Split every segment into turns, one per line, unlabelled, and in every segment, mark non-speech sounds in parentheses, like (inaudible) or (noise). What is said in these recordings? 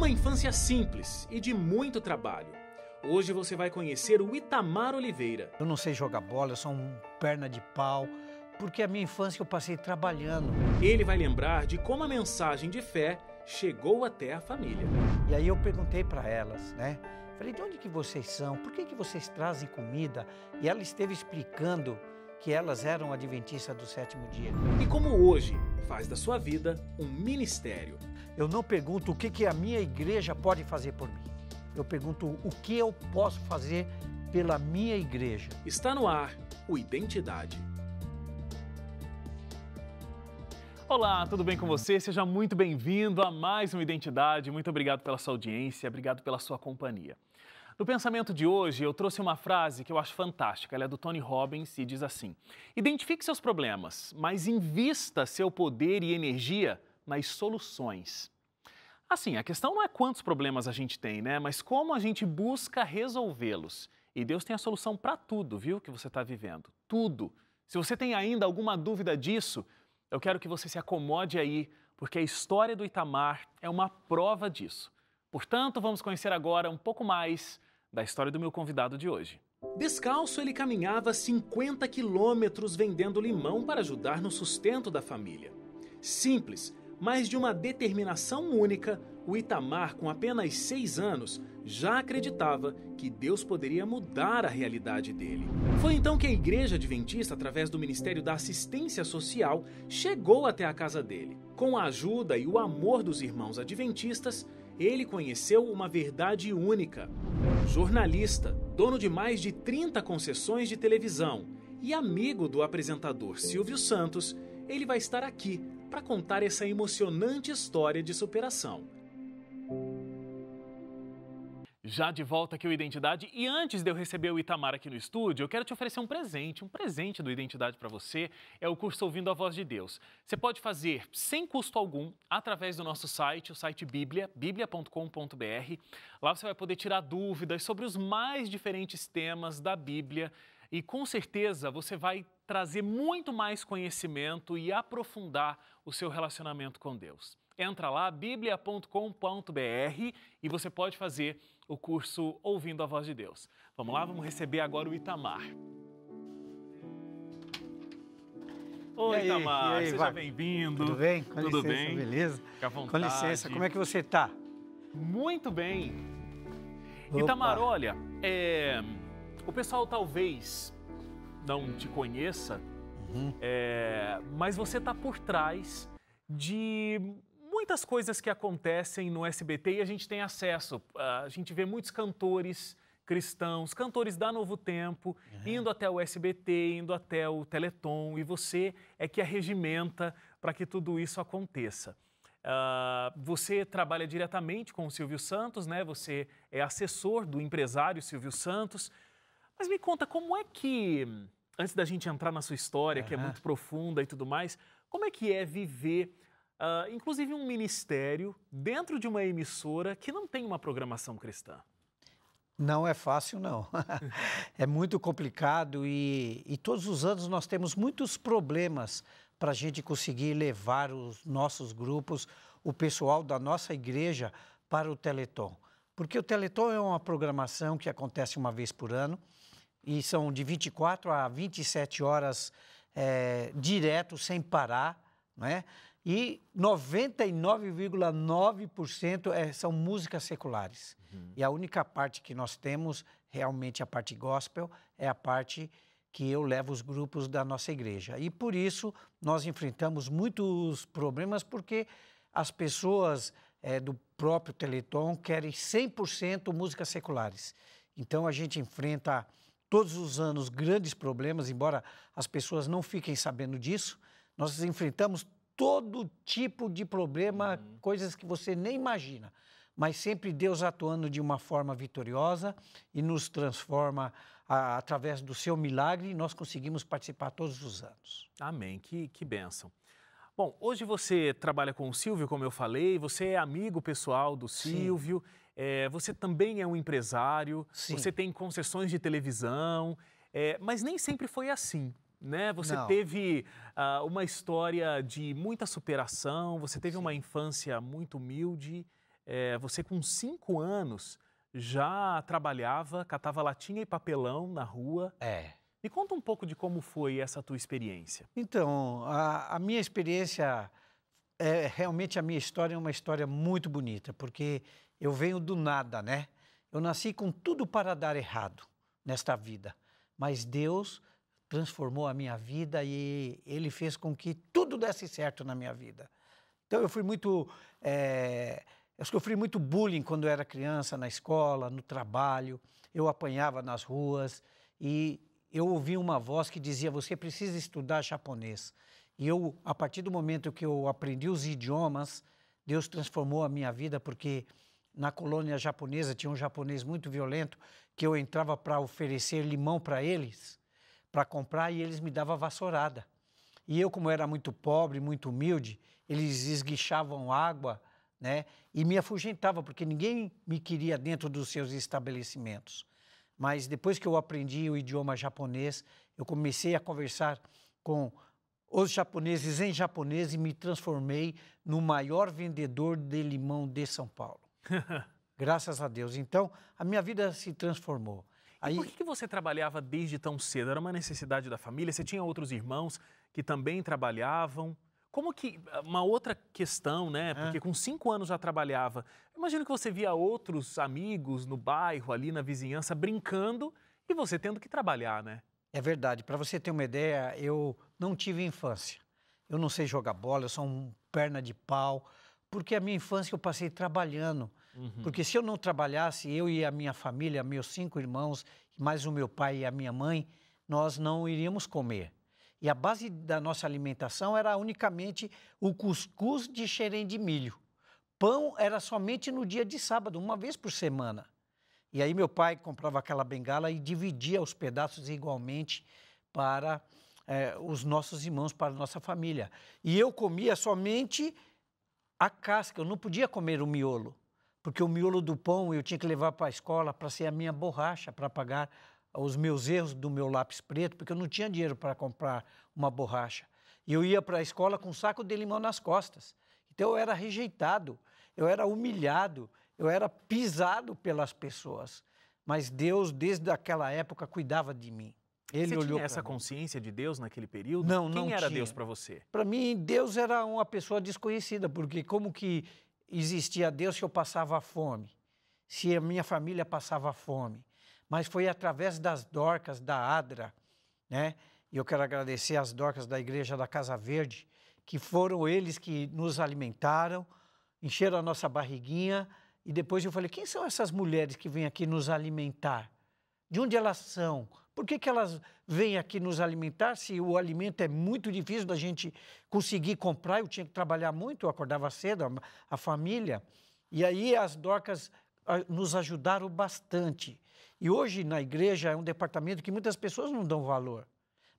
Uma infância simples e de muito trabalho.
Hoje você vai conhecer o Itamar Oliveira. Eu não sei jogar bola, eu sou um perna de pau, porque a minha infância eu passei trabalhando. Ele vai lembrar de como a mensagem de fé chegou até a família. E aí eu perguntei para elas, né? Falei, de onde que vocês são? Por que, que vocês trazem comida? E ela esteve explicando que elas eram adventistas do sétimo dia. E como hoje faz da sua vida um ministério. Eu não pergunto o que, que a minha igreja pode fazer por mim. Eu pergunto o que eu posso fazer pela minha igreja. Está no ar o Identidade.
Olá, tudo bem com você? Seja muito bem-vindo a mais uma Identidade. Muito obrigado pela sua audiência, obrigado pela sua companhia. No pensamento de hoje, eu trouxe uma frase que eu acho fantástica. Ela é do Tony Robbins e diz assim: Identifique seus problemas, mas invista seu poder e energia nas soluções. Assim, a questão não é quantos problemas a gente tem, né? Mas como a gente busca resolvê-los. E Deus tem a solução para tudo, viu, que você está vivendo. Tudo. Se você tem ainda alguma dúvida disso, eu quero que você se acomode aí, porque a história do Itamar é uma prova disso. Portanto, vamos conhecer agora um pouco mais da história do meu convidado de hoje. Descalço, ele caminhava 50 quilômetros vendendo limão para ajudar no sustento da família. Simples, mas de uma determinação única, o Itamar, com apenas seis anos, já acreditava que Deus poderia mudar a realidade dele. Foi então que a Igreja Adventista, através do Ministério da Assistência Social, chegou até a casa dele. Com a ajuda e o amor dos irmãos adventistas, ele conheceu uma verdade única. Jornalista, dono de mais de 30 concessões de televisão e amigo do apresentador Silvio Santos, ele vai estar aqui para contar essa emocionante história de superação. Já de volta aqui o Identidade, e antes de eu receber o Itamar aqui no estúdio, eu quero te oferecer um presente, um presente do Identidade para você, é o curso Ouvindo a Voz de Deus. Você pode fazer sem custo algum, através do nosso site, o site Bíblia, bíblia.com.br. Lá você vai poder tirar dúvidas sobre os mais diferentes temas da Bíblia, e com certeza você vai trazer muito mais conhecimento e aprofundar o seu relacionamento com Deus. Entra lá, biblia.com.br, e você pode fazer o curso Ouvindo a Voz de Deus. Vamos lá, vamos receber agora o Itamar.
Oi, aí, Itamar, aí, seja bem-vindo. Tudo bem? Com Tudo licença, bem? beleza? Fica à vontade. Com licença, como é que você está? Muito bem. Opa. Itamar,
olha, é, o pessoal talvez não te conheça, uhum. é, mas você está por trás de muitas coisas que acontecem no SBT e a gente tem acesso. Ah, a gente vê muitos cantores cristãos, cantores da Novo Tempo, uhum. indo até o SBT, indo até o Teleton, e você é que a regimenta para que tudo isso aconteça. Uh, você trabalha diretamente com o Silvio Santos, né? Você é assessor do empresário Silvio Santos. Mas me conta, como é que, antes da gente entrar na sua história, uhum. que é muito profunda e tudo mais, como é que é viver, uh, inclusive, um ministério dentro de uma emissora que não tem uma programação cristã?
Não é fácil, não. (laughs) é muito complicado e, e, todos os anos nós temos muitos problemas para a gente conseguir levar os nossos grupos, o pessoal da nossa igreja, para o Teleton. Porque o Teleton é uma programação que acontece uma vez por ano e são de 24 a 27 horas é, direto, sem parar, né? e 99,9% é, eh, são músicas seculares. Uhum. E a única parte que nós temos, realmente a parte gospel, é a parte que eu levo os grupos da nossa igreja. E por isso nós enfrentamos muitos problemas, porque as pessoas é, do próprio Teleton querem 100% músicas seculares. Então a gente enfrenta todos os anos grandes problemas, embora as pessoas não fiquem sabendo disso. Nós enfrentamos todo tipo de problema, uhum. coisas que você nem imagina, mas sempre Deus atuando de uma forma vitoriosa e nos transforma a, através do seu milagre nós conseguimos participar todos os anos.
Amém. Que, que bênção. Bom, hoje você trabalha com o Silvio, como eu falei, você é amigo pessoal do Silvio. Sim. É, você também é um empresário, Sim. você tem concessões de televisão, é, mas nem sempre foi assim. Né? Você Não. teve uh, uma história de muita superação, você teve Sim. uma infância muito humilde. É, você, com cinco anos, já trabalhava, catava latinha e papelão na rua. É. Me conta um pouco de como foi essa tua experiência.
Então, a, a minha experiência, é, realmente a minha história é uma história muito bonita, porque eu venho do nada, né? Eu nasci com tudo para dar errado nesta vida, mas Deus transformou a minha vida e Ele fez com que tudo desse certo na minha vida. Então eu fui muito, é, eu sofri muito bullying quando eu era criança na escola, no trabalho, eu apanhava nas ruas e eu ouvi uma voz que dizia: você precisa estudar japonês. E eu, a partir do momento que eu aprendi os idiomas, Deus transformou a minha vida porque na colônia japonesa, tinha um japonês muito violento que eu entrava para oferecer limão para eles, para comprar, e eles me davam vassourada. E eu, como era muito pobre, muito humilde, eles esguichavam água né, e me afugentava, porque ninguém me queria dentro dos seus estabelecimentos. Mas depois que eu aprendi o idioma japonês, eu comecei a conversar com os japoneses em japonês e me transformei no maior vendedor de limão de São Paulo. (laughs) Graças a Deus. Então, a minha vida se
transformou. Aí... E por que você trabalhava desde tão cedo? Era uma necessidade da família? Você tinha outros irmãos que também trabalhavam? Como que. Uma outra questão, né? É. Porque com cinco anos já trabalhava. Imagino que você via outros amigos no bairro, ali na vizinhança,
brincando e você tendo que trabalhar, né? É verdade. Para você ter uma ideia, eu não tive infância. Eu não sei jogar bola, eu sou um perna de pau, porque a minha infância eu passei trabalhando. Uhum. Porque se eu não trabalhasse, eu e a minha família, meus cinco irmãos, mais o meu pai e a minha mãe, nós não iríamos comer. E a base da nossa alimentação era unicamente o cuscuz de xerém de milho. Pão era somente no dia de sábado, uma vez por semana. E aí meu pai comprava aquela bengala e dividia os pedaços igualmente para eh, os nossos irmãos, para a nossa família. E eu comia somente a casca, eu não podia comer o miolo, porque o miolo do pão eu tinha que levar para a escola para ser a minha borracha, para pagar os meus erros do meu lápis preto, porque eu não tinha dinheiro para comprar uma borracha. E eu ia para a escola com um saco de limão nas costas. Então eu era rejeitado, eu era humilhado, eu era pisado pelas pessoas. Mas Deus, desde aquela época, cuidava de mim. Ele você olhou tinha essa consciência de Deus naquele período? Não, Quem não era tinha. Deus
para você? Para
mim, Deus era uma pessoa desconhecida, porque como que existia Deus se eu passava fome? Se a minha família passava fome? Mas foi através das dorcas da Adra, né? E eu quero agradecer às dorcas da Igreja da Casa Verde, que foram eles que nos alimentaram, encheram a nossa barriguinha, e depois eu falei: quem são essas mulheres que vêm aqui nos alimentar? De onde elas são? Por que, que elas vêm aqui nos alimentar se o alimento é muito difícil da gente conseguir comprar? Eu tinha que trabalhar muito, eu acordava cedo, a, a família. E aí as docas ah, nos ajudaram bastante. E hoje na igreja é um departamento que muitas pessoas não dão valor.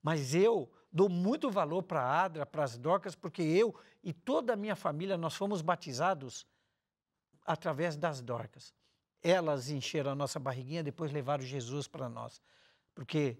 Mas eu dou muito valor para a Adra, para as docas, porque eu e toda a minha família nós fomos batizados através das docas. Elas encheram a nossa barriguinha, depois levaram Jesus para nós. Porque,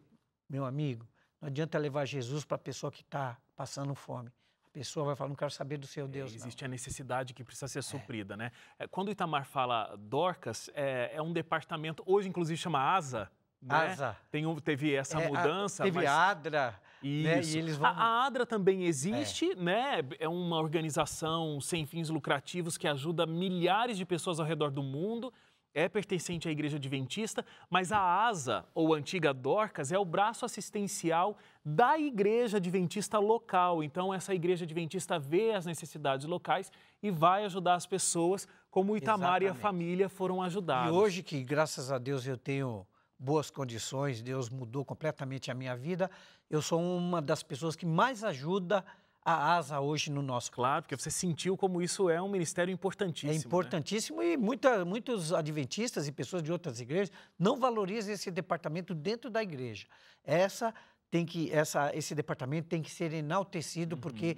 meu amigo, não adianta levar Jesus para a pessoa que está passando fome. A pessoa vai falar, não quero saber do seu é, Deus. É, existe não. a necessidade que precisa ser
é. suprida, né? é. né? Quando o Itamar fala Dorcas, é, é um departamento, hoje inclusive chama ASA. Né? ASA. Tem, teve essa é, mudança. A, teve mas... ADRA. Né? E eles vão... a, a ADRA também existe, né? É uma organização sem fins lucrativos que ajuda milhares de pessoas ao redor do mundo é pertencente à Igreja Adventista, mas a ASA, ou antiga Dorcas, é o braço assistencial da Igreja Adventista local. Então, essa Igreja Adventista vê as necessidades locais e vai ajudar as
pessoas,
como o Itamar Exatamente. e a
família foram ajudados. E hoje que, graças a Deus, eu tenho boas condições, Deus mudou completamente a minha vida, eu sou uma das pessoas que mais ajuda a ASA hoje no nosso Claro, porque você sentiu como isso é um ministério importantíssimo. É importantíssimo né? e muita, muitos adventistas e pessoas de outras igrejas não valorizam esse departamento dentro da igreja. Essa tem que, essa, esse departamento tem que ser enaltecido uhum. porque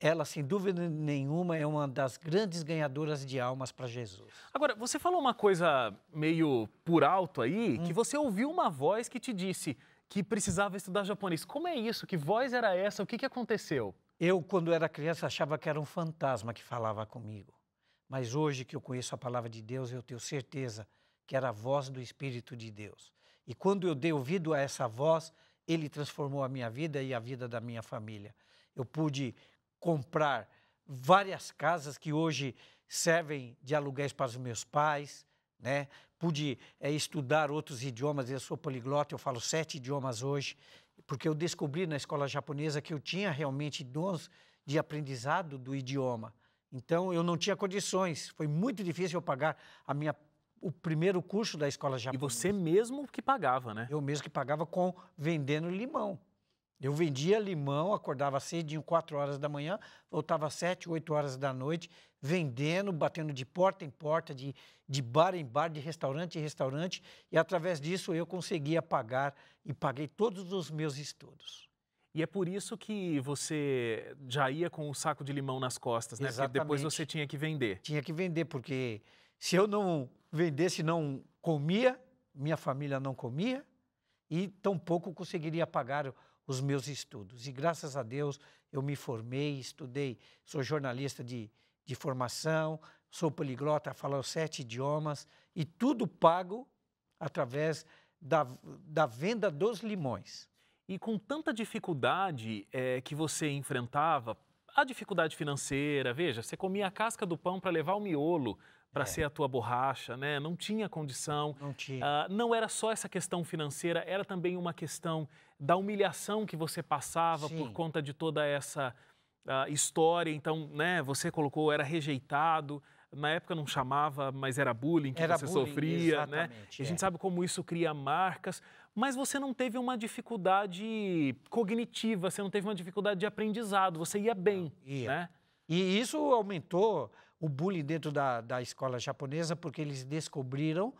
ela, sem dúvida nenhuma, é uma das grandes ganhadoras de almas para Jesus.
Agora, você falou uma coisa meio por alto aí, hum. que você ouviu uma voz que te disse que precisava estudar japonês. Como é isso? Que voz era essa?
O que, que aconteceu? Eu, quando era criança, achava que era um fantasma que falava comigo. Mas hoje que eu conheço a palavra de Deus, eu tenho certeza que era a voz do Espírito de Deus. E quando eu dei ouvido a essa voz, ele transformou a minha vida e a vida da minha família. Eu pude comprar várias casas que hoje servem de aluguéis para os meus pais, né? Pude é, estudar outros idiomas, eu sou poliglota, eu falo sete idiomas hoje porque eu descobri na escola japonesa que eu tinha realmente dons de aprendizado do idioma. Então eu não tinha condições, foi muito difícil eu pagar a minha o primeiro curso da escola japonesa. E você mesmo que pagava, né? Eu mesmo que pagava com vendendo limão. Eu vendia limão, acordava cedinho, 4 horas da manhã, voltava às 7, 8 horas da noite, vendendo, batendo de porta em porta, de, de bar em bar, de restaurante em restaurante, e através disso eu conseguia pagar e paguei todos os meus estudos. E é por isso
que você já ia com o saco de limão nas costas, né? Exatamente. Porque depois você tinha que vender. Tinha
que vender, porque se eu não vendesse, não comia, minha família não comia, e tampouco conseguiria pagar os meus estudos. E graças a Deus eu me formei, estudei, sou jornalista de, de formação, sou poliglota, falo sete idiomas e tudo pago através da, da venda dos limões. E com tanta dificuldade é,
que você enfrentava, a dificuldade financeira, veja, você comia a casca do pão para levar o miolo, para é. ser a tua borracha, né? Não tinha condição. Não tinha. Ah, não era só essa questão financeira, era também uma questão da humilhação que você passava Sim. por conta de toda essa ah, história. Então, né? Você colocou, era rejeitado. Na época não chamava, mas era bullying que era você bullying, sofria, né? E a gente é. sabe como isso cria marcas. Mas você não teve uma dificuldade cognitiva, você não teve uma
dificuldade de aprendizado, você ia bem, não, ia. né? E isso aumentou o bullying dentro da, da escola japonesa porque eles descobriram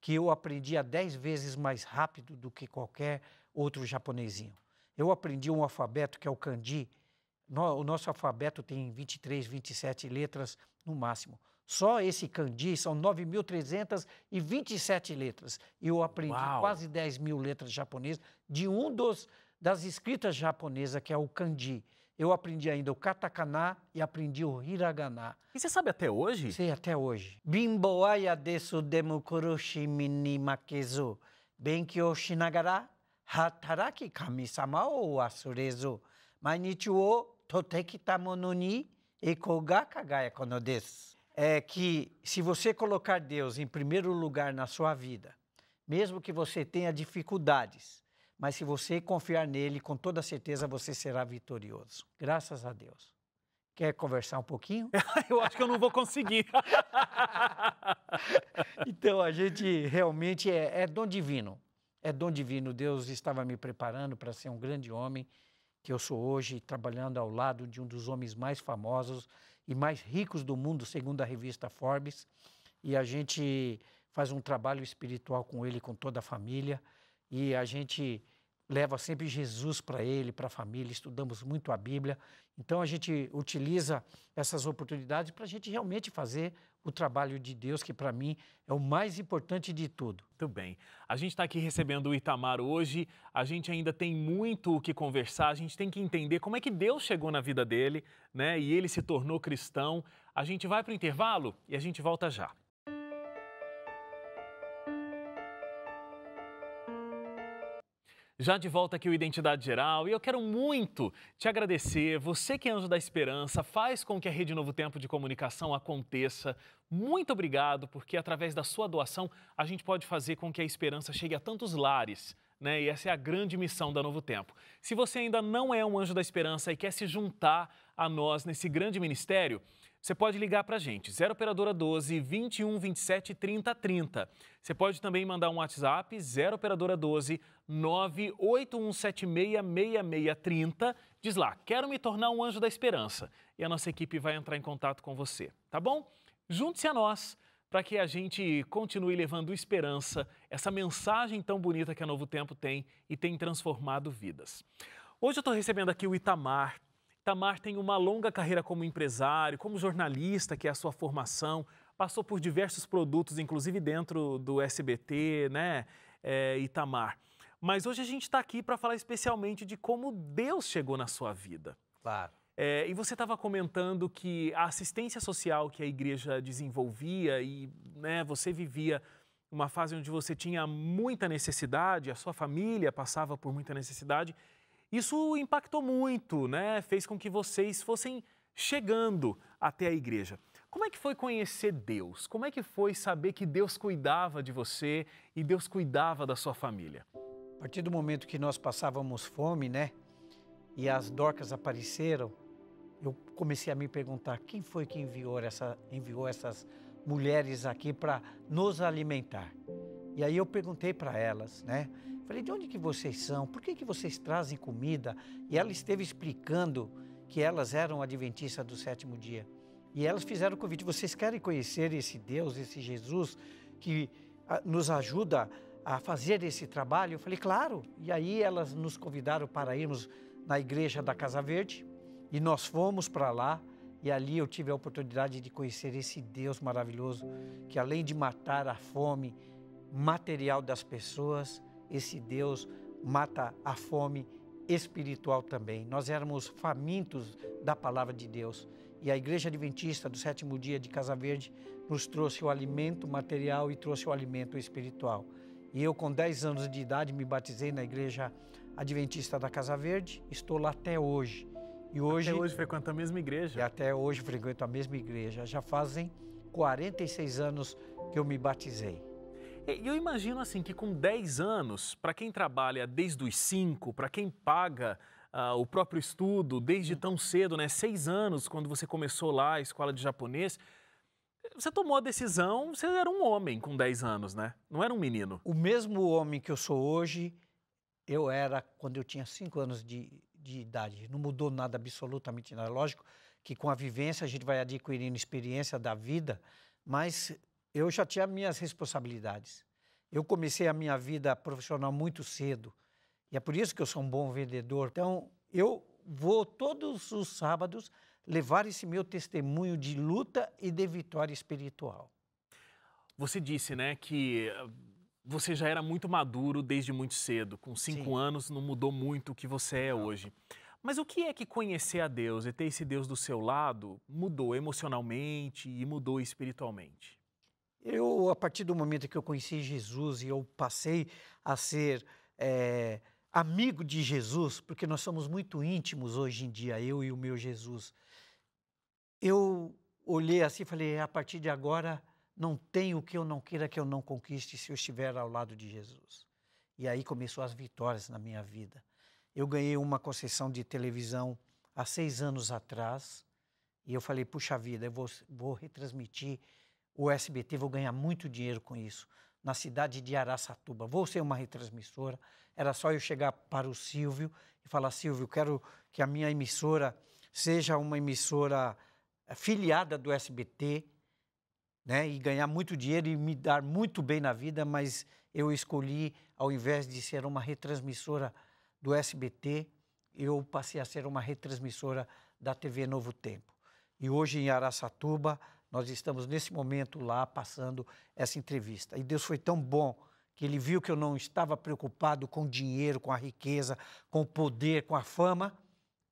que eu aprendia dez vezes mais rápido do que qualquer outro japonesinho. Eu aprendi um alfabeto que é o kanji. No, o nosso alfabeto tem 23, 27 letras no máximo. Só esse kanji são 9.327 letras. E eu aprendi Uau. quase 10 mil letras japonesas de um dos das escritas japonesas, que é o kanji. Eu aprendi ainda o katakana e aprendi o hiragana. E você sabe até hoje? Sei até hoje. Bimboaya desu demukurushi minimakezu. Benkyo shinagara hataraki kamisama o asurezu. Mainichi wo totekita mono ni eko ga kagaya kono desu. É que se você colocar Deus em primeiro lugar na sua vida, mesmo que você tenha dificuldades, mas se você confiar nele, com toda certeza você será vitorioso. Graças a Deus. Quer conversar um pouquinho? (laughs) eu acho que eu não vou conseguir. (laughs) então, a gente realmente é, é dom divino. É dom divino. Deus estava me preparando para ser um grande homem que eu sou hoje, trabalhando ao lado de um dos homens mais famosos e mais ricos do mundo, segundo a revista Forbes. E a gente faz um trabalho espiritual com ele, com toda a família e a gente leva sempre Jesus para ele, para a família, estudamos muito a Bíblia. Então a gente utiliza essas oportunidades para a gente realmente fazer o trabalho de Deus, que para mim é o mais importante de tudo. Muito bem. A gente está
aqui recebendo o Itamar hoje, a gente ainda tem muito o que conversar, a gente tem que entender como é que Deus chegou na vida dele, né? E ele se tornou cristão. A gente vai para o intervalo e a gente volta já. Já de volta aqui o Identidade Geral e eu quero muito te agradecer. Você que é Anjo da Esperança faz com que a Rede Novo Tempo de Comunicação aconteça. Muito obrigado, porque através da sua doação a gente pode fazer com que a esperança chegue a tantos lares. Né? E essa é a grande missão da Novo Tempo. Se você ainda não é um Anjo da Esperança e quer se juntar a nós nesse grande ministério, você pode ligar para a gente, 0 operadora 12 21 27 30 30. Você pode também mandar um WhatsApp, 0 operadora 12 98176 6630. Diz lá, quero me tornar um anjo da esperança. E a nossa equipe vai entrar em contato com você, tá bom? Junte-se a nós para que a gente continue levando esperança, essa mensagem tão bonita que a Novo Tempo tem e tem transformado vidas. Hoje eu estou recebendo aqui o Itamar, Tamar tem uma longa carreira como empresário, como jornalista, que é a sua formação, passou por diversos produtos, inclusive dentro do SBT, né, é, Itamar. Mas hoje a gente está aqui para falar especialmente de como Deus chegou na sua vida. Claro. É, e você estava comentando que a assistência social que a igreja desenvolvia e né, você vivia uma fase onde você tinha muita necessidade, a sua família passava por muita necessidade isso impactou muito, né? Fez com que vocês fossem chegando até a igreja. Como é que foi conhecer Deus? Como é que foi saber que Deus cuidava de você e Deus cuidava da sua
família? A partir do momento que nós passávamos fome, né? E as docas apareceram, eu comecei a me perguntar quem foi que enviou, essa, enviou essas mulheres aqui para nos alimentar. E aí eu perguntei para elas, né? Falei, de onde que vocês são? Por que, que vocês trazem comida? E ela esteve explicando que elas eram adventistas do sétimo dia. E elas fizeram o convite: vocês querem conhecer esse Deus, esse Jesus que ah, nos ajuda a fazer esse trabalho? Eu falei, claro. E aí elas nos convidaram para irmos na igreja da Casa Verde e nós fomos para lá. E ali eu tive a oportunidade de conhecer esse Deus maravilhoso que, além de matar a fome material das pessoas, esse Deus mata a fome espiritual também. Nós éramos famintos da palavra de Deus. E a Igreja Adventista do sétimo dia de Casa Verde nos trouxe o alimento material e trouxe o alimento espiritual. E eu, com 10 anos de idade, me batizei na Igreja Adventista da Casa Verde, estou lá até hoje. E hoje até hoje frequento a mesma igreja. E até hoje frequento a mesma igreja. Já fazem 46 anos que eu me batizei. E eu imagino assim que com 10
anos, para quem trabalha desde os 5, para quem paga ah, o próprio estudo desde tão cedo, né? Seis anos, quando você começou lá a escola de japonês, você tomou a decisão, você era um homem com 10 anos, né?
Não era um menino. O mesmo homem que eu sou hoje, eu era quando eu tinha 5 anos de, de idade. Não mudou nada, absolutamente nada. Lógico que com a vivência a gente vai adquirindo experiência da vida, mas eu já tinha minhas responsabilidades. Eu comecei a minha vida profissional muito cedo e é por isso que eu sou um bom vendedor. Então, eu vou todos os sábados levar esse meu testemunho de luta e de vitória espiritual.
Você disse, né, que eh, você já era muito maduro desde muito cedo. Com cinco Sim. anos, não mudou muito o que você é hoje. Mas o que é que conhecer a Deus e ter esse Deus do seu lado mudou emocionalmente e mudou
espiritualmente? Eu, a partir do momento que eu conheci Jesus e eu passei a ser é, amigo de Jesus, porque nós somos muito íntimos hoje em dia, eu e o meu Jesus, eu olhei assim e falei: é, a partir de agora não tem o que eu não queira que eu não conquiste se eu estiver ao lado de Jesus. E aí começou as vitórias na minha vida. Eu ganhei uma concessão de televisão há seis anos atrás e eu falei: puxa vida, eu vou, vou retransmitir o SBT, vou ganhar muito dinheiro com isso, na cidade de Araçatuba. Vou ser uma retransmissora. Era só eu chegar para o Silvio e falar: Silvio, quero que a minha emissora seja uma emissora eh, filiada do SBT, né? E ganhar muito dinheiro e me dar muito bem na vida, mas eu escolhi, ao invés de ser uma retransmissora do SBT, eu passei a ser uma retransmissora da TV Novo Tempo. E hoje em Araçatuba, nós estamos nesse momento lá passando essa entrevista. E Deus foi tão bom que ele viu que eu não estava preocupado com dinheiro, com a riqueza, com o poder, com a fama,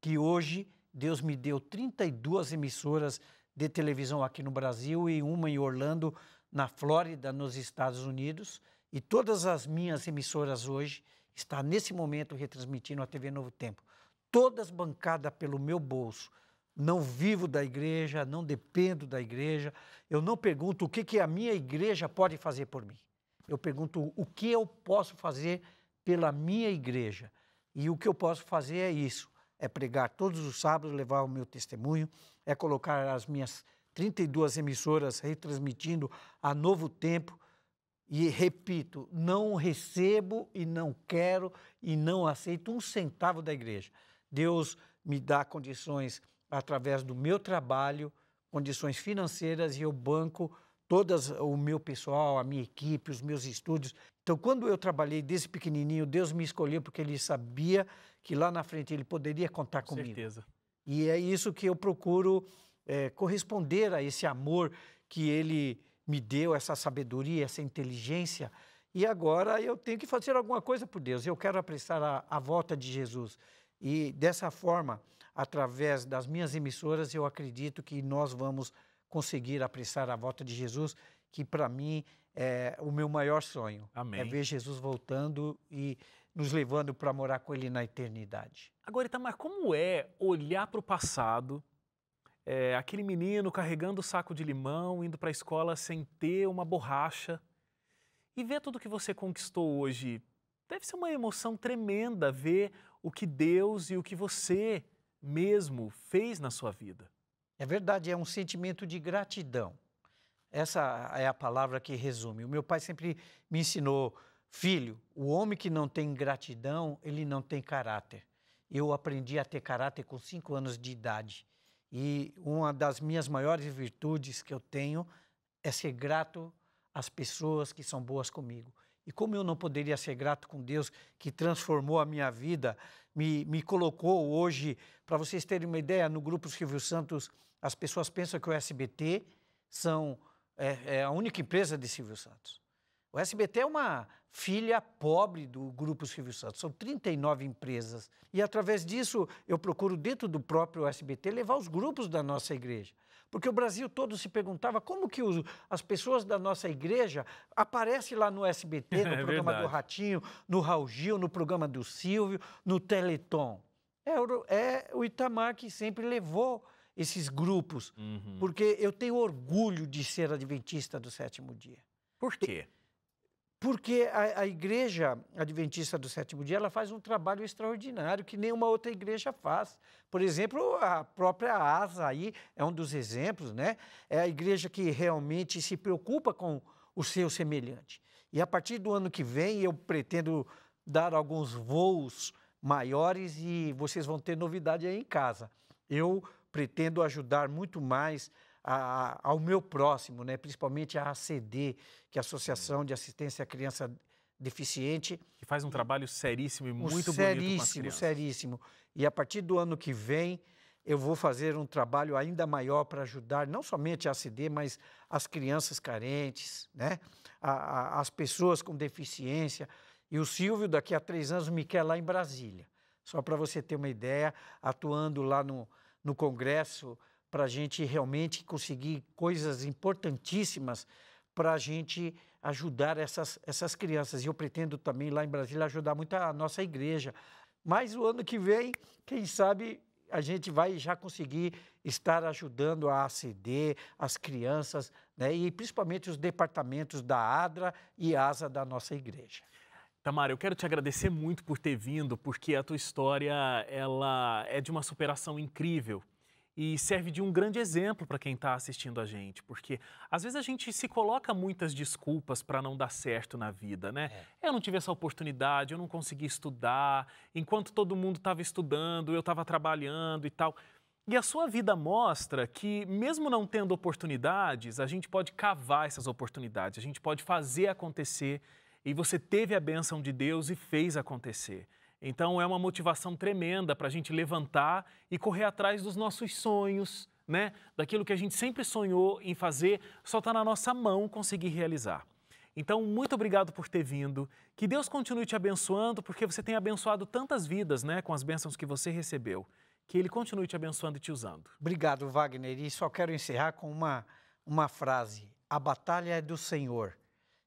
que hoje Deus me deu 32 emissoras de televisão aqui no Brasil e uma em Orlando, na Flórida, nos Estados Unidos. E todas as minhas emissoras hoje estão nesse momento retransmitindo a TV Novo Tempo. Todas bancadas pelo meu bolso não vivo da igreja, não dependo da igreja. Eu não pergunto o que, que a minha igreja pode fazer por mim. Eu pergunto o que eu posso fazer pela minha igreja. E o que eu posso fazer é isso: é pregar todos os sábados, levar o meu testemunho, é colocar as minhas 32 emissoras retransmitindo a novo tempo. E repito, não recebo e não quero e não aceito um centavo da igreja. Deus me dá condições através do meu trabalho, condições financeiras e eu banco todas o meu pessoal, a minha equipe, os meus estudos. Então, quando eu trabalhei desde pequenininho, Deus me escolheu porque ele sabia que lá na frente ele poderia contar Com comigo. Certeza. E é isso que eu procuro é, corresponder a esse amor que ele me deu, essa sabedoria, essa inteligência. E agora eu tenho que fazer alguma coisa por Deus. Eu quero apressar a, a volta de Jesus. E dessa forma, através das minhas emissoras, eu acredito que nós vamos conseguir apressar a volta de Jesus, que para mim é o meu maior sonho. É Amém. É ver Jesus voltando e nos levando para morar com Ele na eternidade.
Agora, Itamar, como é olhar para o passado, é, aquele menino carregando o saco de limão, indo para a escola sem ter uma borracha, e ver tudo que você conquistou hoje? Deve ser uma emoção tremenda ver o que Deus e o que você
mesmo fez na sua vida. É verdade, é um sentimento de gratidão. Essa é a palavra que resume. O meu pai sempre me ensinou, filho, o homem que não tem gratidão, ele não tem caráter. Eu aprendi a ter caráter com cinco anos de idade. E uma das minhas maiores virtudes que eu tenho é ser grato às pessoas que são boas comigo. E como eu não poderia ser grato com Deus que transformou a minha vida, me, me colocou hoje, para vocês terem uma ideia, no Grupo Silvio Santos, as pessoas pensam que o SBT são, é, é a única empresa de Silvio Santos. O SBT é uma filha pobre do Grupo Silvio Santos, são 39 empresas. E através disso eu procuro, dentro do próprio SBT, levar os grupos da nossa igreja. Porque o Brasil todo se perguntava como que os, as pessoas da nossa igreja aparecem lá no SBT, (laughs) é no é programa verdade. do Ratinho, no Raul Gil, no programa do Silvio, no Teleton. É, é o Itamar que sempre levou esses grupos, uhum. porque eu tenho orgulho de ser adventista do sétimo dia. Por quê? Porque a, a igreja adventista do sétimo dia ela faz um trabalho extraordinário que nenhuma outra igreja faz. Por exemplo, a própria ASA aí é um dos exemplos, né? É a igreja que realmente se preocupa com o seu semelhante. E a partir do ano que vem eu pretendo dar alguns voos maiores e vocês vão ter novidade aí em casa. Eu pretendo ajudar muito mais a, ao meu próximo, né? principalmente a ACD, que é a Associação de Assistência à Criança Deficiente. Que
faz um trabalho seríssimo e muito seríssimo, bonito. Seríssimo,
seríssimo. E a partir do ano que vem, eu vou fazer um trabalho ainda maior para ajudar não somente a ACD, mas as crianças carentes, né? A, a, as pessoas com deficiência. E o Silvio, daqui a três anos, me quer lá em Brasília. Só para você ter uma ideia, atuando lá no, no Congresso para a gente realmente conseguir coisas importantíssimas para a gente ajudar essas, essas crianças. E eu pretendo também lá em Brasília ajudar muito a nossa igreja. Mas o ano que vem, quem sabe a gente vai já conseguir estar ajudando a ACD, as crianças, né? e principalmente os departamentos da ADRA e ASA da nossa igreja. Tamara, eu quero te agradecer
muito por ter vindo, porque a tua história ela é de uma superação incrível e serve de um grande exemplo para quem está assistindo a gente, porque às vezes a gente se coloca muitas desculpas para não dar certo na vida, né? É. Eu não tive essa oportunidade, eu não consegui estudar, enquanto todo mundo estava estudando, eu estava trabalhando e tal. E a sua vida mostra que, mesmo não tendo oportunidades, a gente pode cavar essas oportunidades, a gente pode fazer acontecer. E você teve a bênção de Deus e fez acontecer. Então é uma motivação tremenda para a gente levantar e correr atrás dos nossos sonhos, né? Daquilo que a gente sempre sonhou em fazer, só está na nossa mão conseguir realizar. Então, muito obrigado por ter vindo. Que Deus continue te abençoando, porque você tem abençoado tantas vidas, né, com as bênçãos que você recebeu. Que Ele continue
te abençoando e te usando. Obrigado, Wagner. E só quero encerrar com uma, uma frase: A batalha é do Senhor.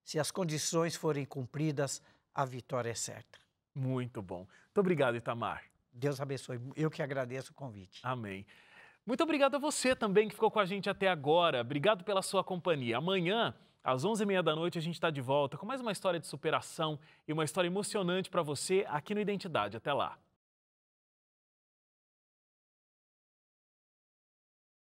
Se as condições forem cumpridas, a vitória é certa. Muito bom. Muito obrigado, Itamar. Deus abençoe. Eu que agradeço o convite.
Amém. Muito obrigado a você também que ficou com a gente até agora. Obrigado pela sua companhia. Amanhã, às 11h30 da noite, a gente está de volta com mais uma história de superação e uma história emocionante para você aqui no Identidade. Até lá.